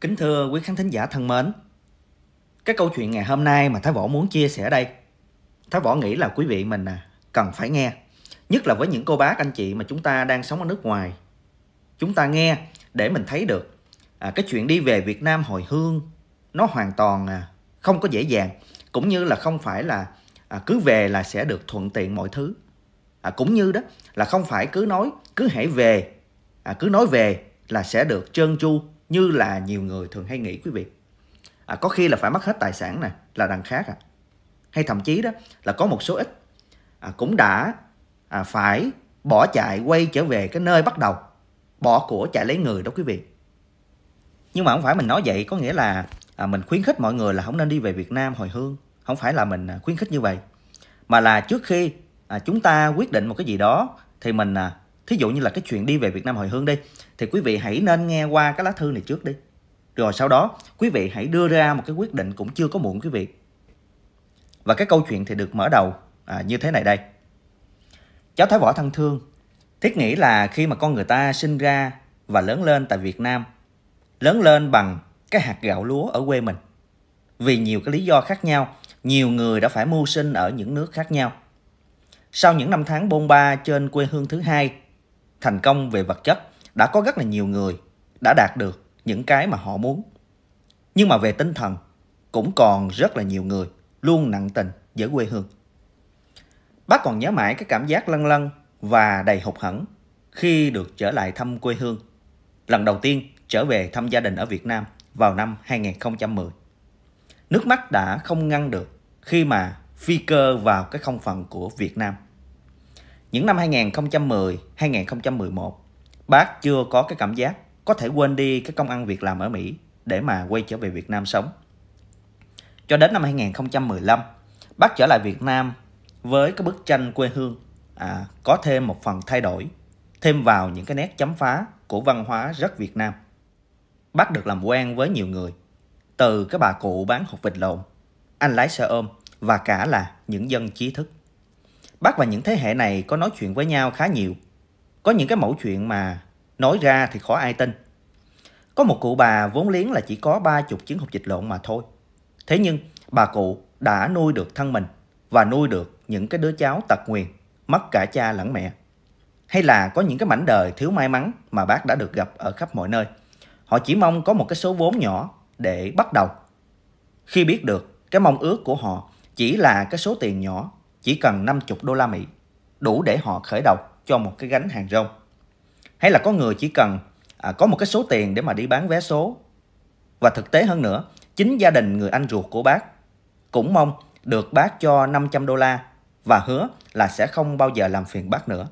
Kính thưa quý khán thính giả thân mến, cái câu chuyện ngày hôm nay mà Thái Võ muốn chia sẻ đây, Thái Võ nghĩ là quý vị mình cần phải nghe. Nhất là với những cô bác anh chị mà chúng ta đang sống ở nước ngoài. Chúng ta nghe để mình thấy được à, cái chuyện đi về Việt Nam hồi hương nó hoàn toàn à, không có dễ dàng. Cũng như là không phải là à, cứ về là sẽ được thuận tiện mọi thứ. À, cũng như đó là không phải cứ nói, cứ hãy về, à, cứ nói về là sẽ được trơn tru như là nhiều người thường hay nghĩ quý vị à, có khi là phải mất hết tài sản này là đằng khác à hay thậm chí đó là có một số ít à, cũng đã à, phải bỏ chạy quay trở về cái nơi bắt đầu bỏ của chạy lấy người đó quý vị nhưng mà không phải mình nói vậy có nghĩa là à, mình khuyến khích mọi người là không nên đi về Việt Nam hồi hương không phải là mình à, khuyến khích như vậy mà là trước khi à, chúng ta quyết định một cái gì đó thì mình à, thí dụ như là cái chuyện đi về Việt Nam hồi hương đi thì quý vị hãy nên nghe qua cái lá thư này trước đi rồi sau đó quý vị hãy đưa ra một cái quyết định cũng chưa có muộn quý vị và cái câu chuyện thì được mở đầu à, như thế này đây cháu thái võ thân thương thiết nghĩ là khi mà con người ta sinh ra và lớn lên tại Việt Nam lớn lên bằng cái hạt gạo lúa ở quê mình vì nhiều cái lý do khác nhau nhiều người đã phải mưu sinh ở những nước khác nhau sau những năm tháng bôn ba trên quê hương thứ hai thành công về vật chất đã có rất là nhiều người đã đạt được những cái mà họ muốn nhưng mà về tinh thần cũng còn rất là nhiều người luôn nặng tình với quê hương bác còn nhớ mãi cái cảm giác lân lân và đầy hụt hẫng khi được trở lại thăm quê hương lần đầu tiên trở về thăm gia đình ở Việt Nam vào năm 2010 nước mắt đã không ngăn được khi mà phi cơ vào cái không phận của Việt Nam những năm 2010, 2011, bác chưa có cái cảm giác có thể quên đi cái công ăn việc làm ở Mỹ để mà quay trở về Việt Nam sống. Cho đến năm 2015, bác trở lại Việt Nam với cái bức tranh quê hương à, có thêm một phần thay đổi, thêm vào những cái nét chấm phá của văn hóa rất Việt Nam. Bác được làm quen với nhiều người, từ cái bà cụ bán hột vịt lộn, anh lái xe ôm và cả là những dân trí thức bác và những thế hệ này có nói chuyện với nhau khá nhiều. Có những cái mẫu chuyện mà nói ra thì khó ai tin. Có một cụ bà vốn liếng là chỉ có ba chục chiến hộp dịch lộn mà thôi. Thế nhưng bà cụ đã nuôi được thân mình và nuôi được những cái đứa cháu tật nguyền, mất cả cha lẫn mẹ. Hay là có những cái mảnh đời thiếu may mắn mà bác đã được gặp ở khắp mọi nơi. Họ chỉ mong có một cái số vốn nhỏ để bắt đầu. Khi biết được, cái mong ước của họ chỉ là cái số tiền nhỏ chỉ cần 50 đô la Mỹ, đủ để họ khởi đầu cho một cái gánh hàng rong. Hay là có người chỉ cần à, có một cái số tiền để mà đi bán vé số. Và thực tế hơn nữa, chính gia đình người anh ruột của bác cũng mong được bác cho 500 đô la và hứa là sẽ không bao giờ làm phiền bác nữa.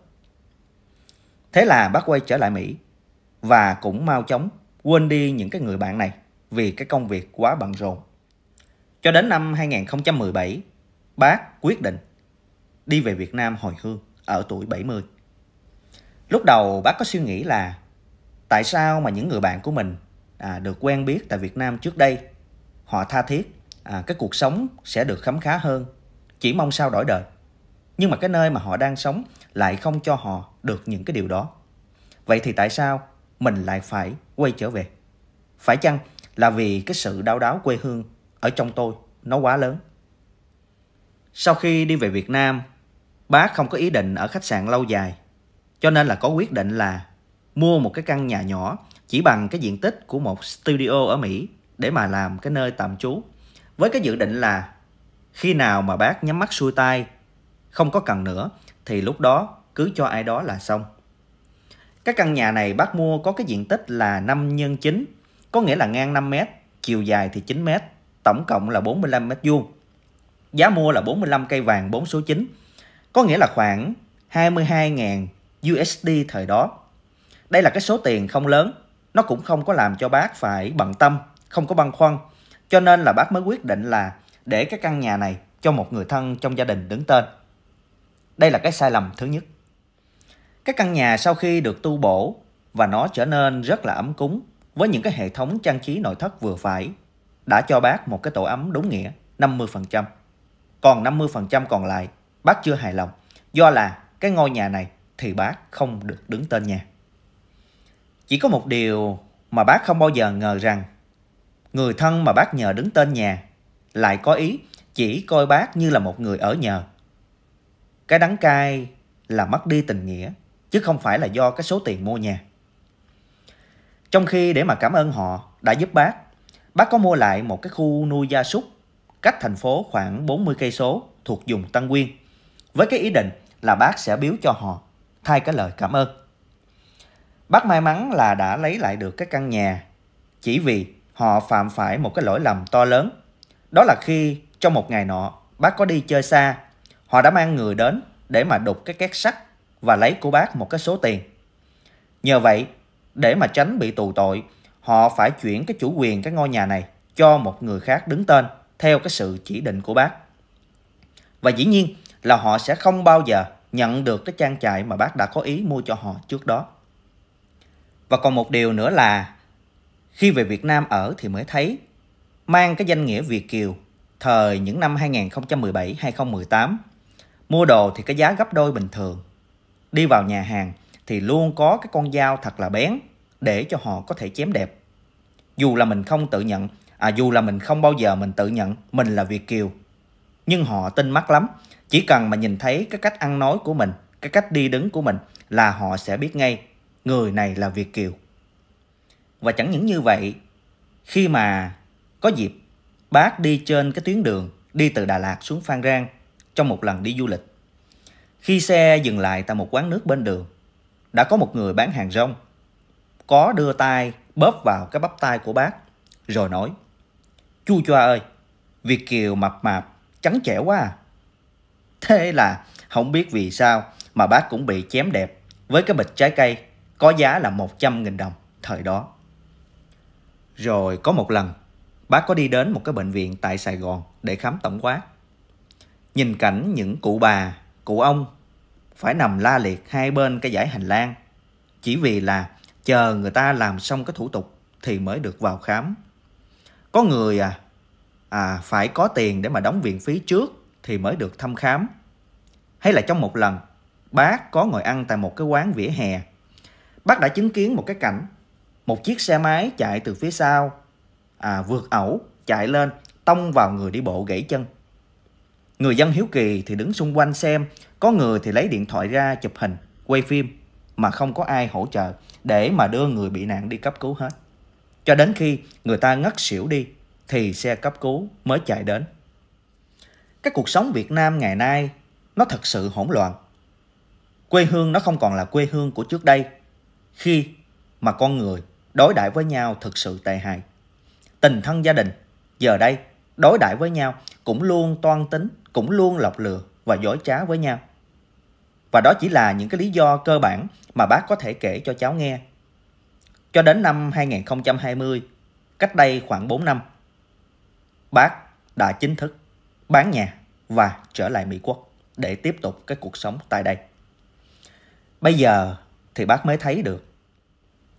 Thế là bác quay trở lại Mỹ và cũng mau chóng quên đi những cái người bạn này vì cái công việc quá bận rộn. Cho đến năm 2017, bác quyết định đi về Việt Nam hồi hương ở tuổi 70. Lúc đầu bác có suy nghĩ là tại sao mà những người bạn của mình à, được quen biết tại Việt Nam trước đây, họ tha thiết à, cái cuộc sống sẽ được khám khá hơn, chỉ mong sao đổi đời. Nhưng mà cái nơi mà họ đang sống lại không cho họ được những cái điều đó. Vậy thì tại sao mình lại phải quay trở về? Phải chăng là vì cái sự đau đáo quê hương ở trong tôi nó quá lớn? Sau khi đi về Việt Nam, Bác không có ý định ở khách sạn lâu dài, cho nên là có quyết định là mua một cái căn nhà nhỏ chỉ bằng cái diện tích của một studio ở Mỹ để mà làm cái nơi tạm trú. Với cái dự định là khi nào mà bác nhắm mắt xuôi tay, không có cần nữa thì lúc đó cứ cho ai đó là xong. Cái căn nhà này bác mua có cái diện tích là 5 nhân 9, có nghĩa là ngang 5 m, chiều dài thì 9 m, tổng cộng là 45 m vuông. Giá mua là 45 cây vàng 4 số 9 có nghĩa là khoảng 22.000 USD thời đó. Đây là cái số tiền không lớn, nó cũng không có làm cho bác phải bận tâm, không có băn khoăn. Cho nên là bác mới quyết định là để cái căn nhà này cho một người thân trong gia đình đứng tên. Đây là cái sai lầm thứ nhất. Cái căn nhà sau khi được tu bổ và nó trở nên rất là ấm cúng với những cái hệ thống trang trí nội thất vừa phải đã cho bác một cái tổ ấm đúng nghĩa 50%. Còn 50% còn lại bác chưa hài lòng do là cái ngôi nhà này thì bác không được đứng tên nhà. Chỉ có một điều mà bác không bao giờ ngờ rằng người thân mà bác nhờ đứng tên nhà lại có ý chỉ coi bác như là một người ở nhờ. Cái đắng cay là mất đi tình nghĩa chứ không phải là do cái số tiền mua nhà. Trong khi để mà cảm ơn họ đã giúp bác, bác có mua lại một cái khu nuôi gia súc cách thành phố khoảng 40 cây số thuộc vùng Tân Nguyên với cái ý định là bác sẽ biếu cho họ thay cái lời cảm ơn. Bác may mắn là đã lấy lại được cái căn nhà chỉ vì họ phạm phải một cái lỗi lầm to lớn. Đó là khi trong một ngày nọ bác có đi chơi xa, họ đã mang người đến để mà đục cái két sắt và lấy của bác một cái số tiền. Nhờ vậy, để mà tránh bị tù tội, họ phải chuyển cái chủ quyền cái ngôi nhà này cho một người khác đứng tên theo cái sự chỉ định của bác. Và dĩ nhiên, là họ sẽ không bao giờ nhận được cái trang trại mà bác đã có ý mua cho họ trước đó. Và còn một điều nữa là khi về Việt Nam ở thì mới thấy mang cái danh nghĩa Việt Kiều thời những năm 2017-2018 mua đồ thì cái giá gấp đôi bình thường. Đi vào nhà hàng thì luôn có cái con dao thật là bén để cho họ có thể chém đẹp. Dù là mình không tự nhận, à dù là mình không bao giờ mình tự nhận mình là Việt Kiều, nhưng họ tin mắt lắm chỉ cần mà nhìn thấy cái cách ăn nói của mình, cái cách đi đứng của mình là họ sẽ biết ngay người này là Việt Kiều. Và chẳng những như vậy, khi mà có dịp bác đi trên cái tuyến đường đi từ Đà Lạt xuống Phan Rang trong một lần đi du lịch. Khi xe dừng lại tại một quán nước bên đường, đã có một người bán hàng rong có đưa tay bóp vào cái bắp tay của bác rồi nói: "Chu choa ơi, Việt kiều mập mạp trắng trẻo quá à." Thế là không biết vì sao mà bác cũng bị chém đẹp với cái bịch trái cây có giá là 100.000 đồng thời đó. Rồi có một lần, bác có đi đến một cái bệnh viện tại Sài Gòn để khám tổng quát. Nhìn cảnh những cụ bà, cụ ông phải nằm la liệt hai bên cái dãy hành lang chỉ vì là chờ người ta làm xong cái thủ tục thì mới được vào khám. Có người à, à phải có tiền để mà đóng viện phí trước thì mới được thăm khám. Hay là trong một lần, bác có ngồi ăn tại một cái quán vỉa hè. Bác đã chứng kiến một cái cảnh, một chiếc xe máy chạy từ phía sau, à, vượt ẩu, chạy lên, tông vào người đi bộ gãy chân. Người dân hiếu kỳ thì đứng xung quanh xem, có người thì lấy điện thoại ra chụp hình, quay phim, mà không có ai hỗ trợ để mà đưa người bị nạn đi cấp cứu hết. Cho đến khi người ta ngất xỉu đi thì xe cấp cứu mới chạy đến cái cuộc sống Việt Nam ngày nay nó thật sự hỗn loạn. Quê hương nó không còn là quê hương của trước đây khi mà con người đối đãi với nhau thực sự tệ hại. Tình thân gia đình giờ đây đối đãi với nhau cũng luôn toan tính, cũng luôn lọc lừa và dối trá với nhau. Và đó chỉ là những cái lý do cơ bản mà bác có thể kể cho cháu nghe. Cho đến năm 2020, cách đây khoảng 4 năm, bác đã chính thức bán nhà và trở lại Mỹ Quốc để tiếp tục cái cuộc sống tại đây. Bây giờ thì bác mới thấy được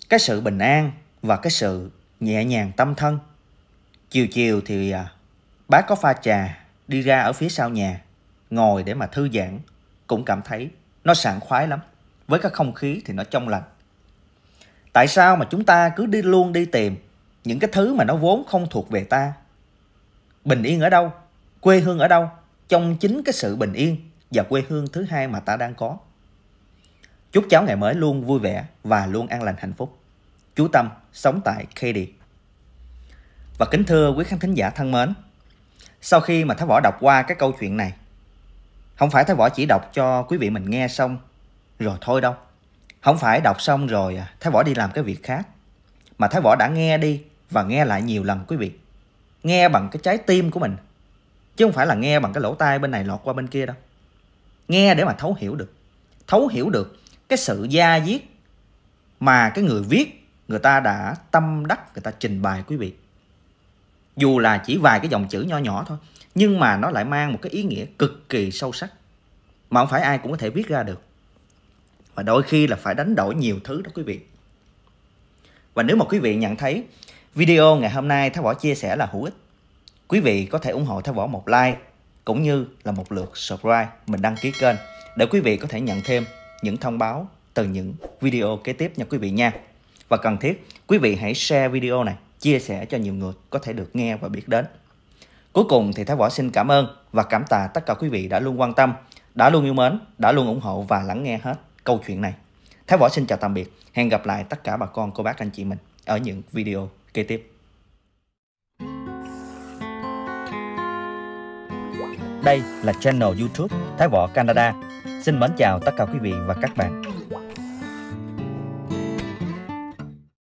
cái sự bình an và cái sự nhẹ nhàng tâm thân. Chiều chiều thì à, bác có pha trà đi ra ở phía sau nhà, ngồi để mà thư giãn, cũng cảm thấy nó sảng khoái lắm. Với cái không khí thì nó trong lành. Tại sao mà chúng ta cứ đi luôn đi tìm những cái thứ mà nó vốn không thuộc về ta? Bình yên ở đâu? quê hương ở đâu trong chính cái sự bình yên và quê hương thứ hai mà ta đang có. Chúc cháu ngày mới luôn vui vẻ và luôn an lành hạnh phúc. Chú Tâm sống tại KD. Và kính thưa quý khán thính giả thân mến, sau khi mà Thái Võ đọc qua cái câu chuyện này, không phải Thái Võ chỉ đọc cho quý vị mình nghe xong rồi thôi đâu. Không phải đọc xong rồi à, Thái Võ đi làm cái việc khác, mà Thái Võ đã nghe đi và nghe lại nhiều lần quý vị. Nghe bằng cái trái tim của mình, chứ không phải là nghe bằng cái lỗ tai bên này lọt qua bên kia đâu nghe để mà thấu hiểu được thấu hiểu được cái sự gia viết mà cái người viết người ta đã tâm đắc người ta trình bày quý vị dù là chỉ vài cái dòng chữ nho nhỏ thôi nhưng mà nó lại mang một cái ý nghĩa cực kỳ sâu sắc mà không phải ai cũng có thể viết ra được và đôi khi là phải đánh đổi nhiều thứ đó quý vị và nếu mà quý vị nhận thấy video ngày hôm nay Thái Võ chia sẻ là hữu ích Quý vị có thể ủng hộ Thái Võ một like cũng như là một lượt subscribe mình đăng ký kênh để quý vị có thể nhận thêm những thông báo từ những video kế tiếp nha quý vị nha. Và cần thiết, quý vị hãy share video này, chia sẻ cho nhiều người có thể được nghe và biết đến. Cuối cùng thì Thái Võ xin cảm ơn và cảm tạ tất cả quý vị đã luôn quan tâm, đã luôn yêu mến, đã luôn ủng hộ và lắng nghe hết câu chuyện này. Thái Võ xin chào tạm biệt, hẹn gặp lại tất cả bà con, cô bác, anh chị mình ở những video kế tiếp. Đây là channel YouTube Thái Võ Canada. Xin mến chào tất cả quý vị và các bạn.